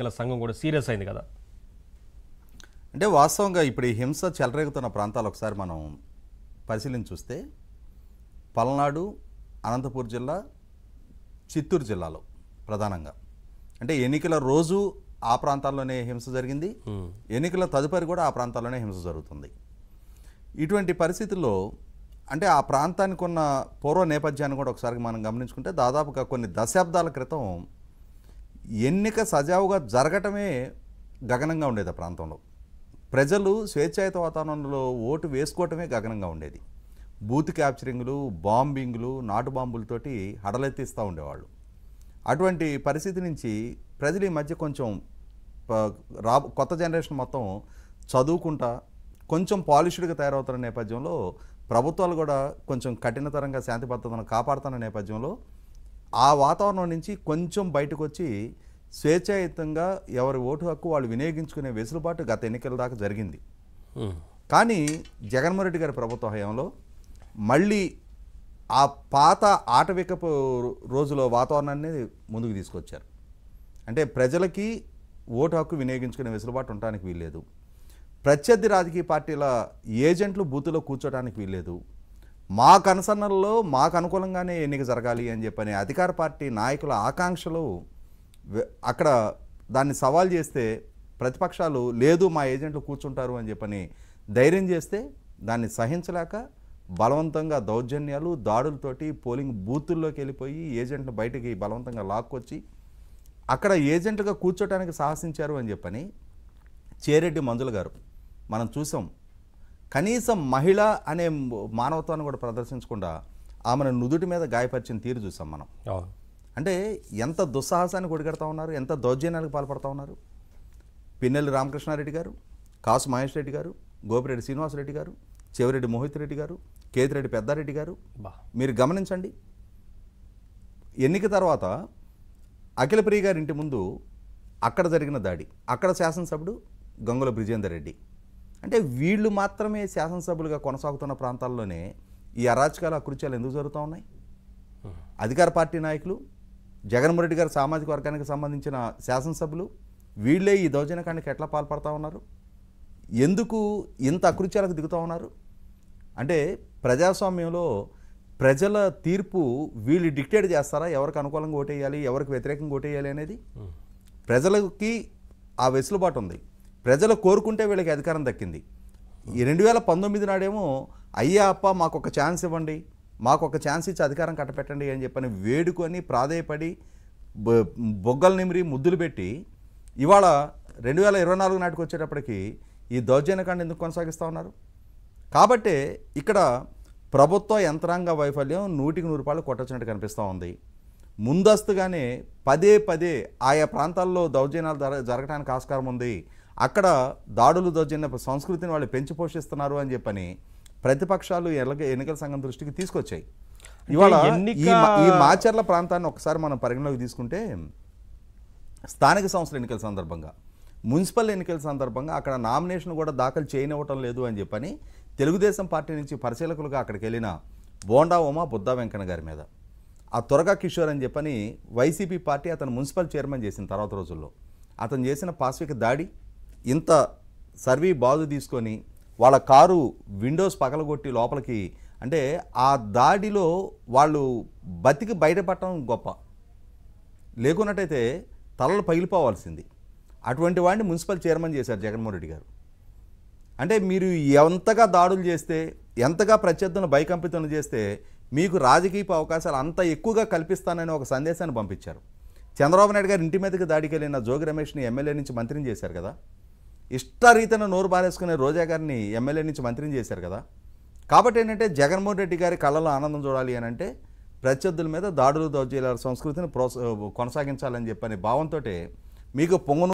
ఎన్నికల సంఘం కూడా సీరియస్ అయింది కదా అంటే వాస్తవంగా ఇప్పుడు ఈ హింస చెలరేగుతున్న ప్రాంతాలు ఒకసారి మనం పరిశీలించి చూస్తే పల్నాడు అనంతపూర్ జిల్లా చిత్తూరు జిల్లాలో ప్రధానంగా అంటే ఎన్నికల రోజు ఆ ప్రాంతాల్లోనే హింస జరిగింది ఎన్నికల తదుపరి కూడా ఆ ప్రాంతాల్లోనే హింస జరుగుతుంది ఇటువంటి పరిస్థితుల్లో అంటే ఆ ప్రాంతానికి ఉన్న పూర్వ నేపథ్యాన్ని కూడా ఒకసారి మనం గమనించుకుంటే దాదాపుగా కొన్ని దశాబ్దాల క్రితం ఎన్నిక సజావుగా జరగటమే గగనంగా ఉండేది ఆ ప్రాంతంలో ప్రజలు స్వేచ్ఛాయుత వాతావరణంలో ఓటు వేసుకోవటమే గగనంగా ఉండేది బూత్ క్యాప్చరింగ్లు బాంబింగ్లు నాటు బాంబులతోటి హడలెత్తిస్తూ ఉండేవాళ్ళు అటువంటి పరిస్థితి నుంచి ప్రజలు ఈ మధ్య కొంచెం రా కొత్త జనరేషన్ మొత్తం చదువుకుంటా కొంచెం పాలిష్డ్గా తయారవుతున్న నేపథ్యంలో ప్రభుత్వాలు కూడా కొంచెం కఠినతరంగా శాంతి భద్రతను కాపాడుతున్న నేపథ్యంలో ఆ వాతావరణం నుంచి కొంచెం బయటకు వచ్చి స్వేచ్ఛాయుతంగా ఎవరి ఓటు హక్కు వాళ్ళు వినియోగించుకునే వెసులుబాటు గత ఎన్నికల దాకా జరిగింది కానీ జగన్మోహన్ రెడ్డి గారి ప్రభుత్వ హయాంలో మళ్ళీ ఆ పాత ఆటవికపు రోజులో వాతావరణాన్ని ముందుకు తీసుకొచ్చారు అంటే ప్రజలకి ఓటు హక్కు వినియోగించుకునే వెసులుబాటు ఉండటానికి వీల్లేదు ప్రత్యర్థి రాజకీయ పార్టీల ఏజెంట్లు బూతులో కూర్చోడానికి వీల్లేదు మా కనసనల్లో మాకు అనుకూలంగానే ఎన్నిక జరగాలి అని చెప్పని అధికార పార్టీ నాయకుల ఆకాంక్షలు అక్కడ దాన్ని సవాల్ చేస్తే ప్రతిపక్షాలు లేదు మా ఏజెంట్లు కూర్చుంటారు అని చెప్పని ధైర్యం చేస్తే దాన్ని సహించలేక బలవంతంగా దౌర్జన్యాలు దాడులతోటి పోలింగ్ బూతుల్లోకి వెళ్ళిపోయి ఏజెంట్లు బయటికి బలవంతంగా లాక్కొచ్చి అక్కడ ఏజెంట్గా కూర్చోటానికి సాహసించారు అని చెప్పని చేరెడ్డి మంజుల గారు మనం చూసాం కనీసం మహిళ అనే మానవత్వాన్ని కూడా ప్రదర్శించకుండా ఆమెను నుదుటి మీద గాయపరిచిన తీరు చూసాం మనం అంటే ఎంత దుస్సాహసాన్ని కొడిగడతా ఉన్నారు ఎంత దౌర్జన్యానికి పాల్పడతా ఉన్నారు పిన్నెల్లి రామకృష్ణారెడ్డి గారు కాసు మహేష్ రెడ్డి గారు గోపిరెడ్డి శ్రీనివాసరెడ్డి గారు చెవిరెడ్డి మోహిత్ రెడ్డి గారు కేతిరెడ్డి పెద్దారెడ్డి గారు మీరు గమనించండి ఎన్నిక తర్వాత అఖిలప్రియ గారి ఇంటి ముందు అక్కడ జరిగిన దాడి అక్కడ శాసనసభ్యుడు గంగుల బ్రిజేందర్ రెడ్డి అంటే వీళ్ళు మాత్రమే శాసనసభ్యులుగా కొనసాగుతున్న ప్రాంతాల్లోనే ఈ అరాచకాలు అకృత్యాలు ఎందుకు జరుగుతూ ఉన్నాయి అధికార పార్టీ నాయకులు జగన్మోహన్ రెడ్డి గారు సామాజిక వర్గానికి సంబంధించిన శాసనసభ్యులు వీళ్ళే ఈ దౌర్జన్యకాండకి ఎట్లా పాల్పడతా ఉన్నారు ఎందుకు ఇంత అకృత్యాలకు దిగుతూ ఉన్నారు అంటే ప్రజాస్వామ్యంలో ప్రజల తీర్పు వీళ్ళు డిక్టేట్ చేస్తారా ఎవరికి అనుకూలంగా ఓటేయాలి ఎవరికి వ్యతిరేకంగా ఓటేయాలి అనేది ప్రజలకి ఆ వెసులుబాటు ఉంది ప్రజలు కోరుకుంటే వీళ్ళకి అధికారం దక్కింది ఈ రెండు వేల పంతొమ్మిది నాడేమో అయ్యా అప్ప మాకు ఒక ఛాన్స్ ఇవ్వండి మాకు ఒక ఛాన్స్ ఇచ్చి అధికారం కట్టపెట్టండి అని చెప్పని వేడుకొని ప్రాధేయపడి బొగ్గలు నిమిరి ముద్దులు పెట్టి ఇవాళ రెండు వేల ఇరవై నాలుగు నాటికి వచ్చేటప్పటికి ఈ దౌర్జన్యకాండ ఎందుకు కొనసాగిస్తూ ఉన్నారు కాబట్టి ఇక్కడ ప్రభుత్వ యంత్రాంగ వైఫల్యం నూటికి నూరు రూపాయలు కొట్టొచ్చినట్టు కనిపిస్తూ ఉంది ముందస్తుగానే పదే పదే ఆయా ప్రాంతాల్లో దౌర్జన్యాలు జరగడానికి ఆస్కారం ఉంది అక్కడ దాడులు దౌర్జన్య సంస్కృతిని వాళ్ళు పెంచి పోషిస్తున్నారు అని చెప్పని ప్రతిపక్షాలు ఎలాగ ఎన్నికల సంఘం దృష్టికి తీసుకొచ్చాయి ఇవాళ ఈ మాచర్ల ప్రాంతాన్ని ఒకసారి మనం పరిగణలోకి తీసుకుంటే స్థానిక సంస్థల ఎన్నికల సందర్భంగా మున్సిపల్ ఎన్నికల సందర్భంగా అక్కడ నామినేషన్ కూడా దాఖలు చేయనివ్వటం లేదు అని చెప్పని తెలుగుదేశం పార్టీ నుంచి పరిశీలకులుగా అక్కడికి వెళ్ళిన బోండా ఉమా బుద్ధా వెంకన్న గారి మీద ఆ త్వరగా కిషోర్ అని చెప్పని వైసీపీ పార్టీ అతను మున్సిపల్ చైర్మన్ చేసిన తర్వాత రోజుల్లో అతను చేసిన పాశ్విక దాడి ఇంత సర్వీ బాదు తీసుకొని వాళ్ళ కారు విండోస్ పగలగొట్టి లోపలికి అంటే ఆ దాడిలో వాళ్ళు బతికి బయటపడటం గొప్ప లేకున్నట్టయితే తలలు పగిలిపోవాల్సింది అటువంటి వాడిని మున్సిపల్ చైర్మన్ చేశారు జగన్మోహన్ రెడ్డి గారు అంటే మీరు ఎంతగా దాడులు చేస్తే ఎంతగా ప్రత్యర్థులను భయకంపితం చేస్తే మీకు రాజకీయ అవకాశాలు అంత ఎక్కువగా కల్పిస్తానని ఒక సందేశాన్ని పంపించారు చంద్రబాబు నాయుడు గారు ఇంటి మీదకి దాడికి వెళ్ళిన జోగి రమేష్ని ఎమ్మెల్యే నుంచి మంత్రిని చేశారు కదా ఇష్టరీతన నోరు బారేసుకునే రోజా గారిని ఎమ్మెల్యే నుంచి మంత్రిని చేశారు కదా కాబట్టి ఏంటంటే జగన్మోహన్ రెడ్డి గారి కళలో ఆనందం చూడాలి అని అంటే ప్రత్యర్థుల మీద దాడులు దౌర్జీల సంస్కృతిని ప్రోత్స కొనసాగించాలని చెప్పని భావంతో మీకు పొంగను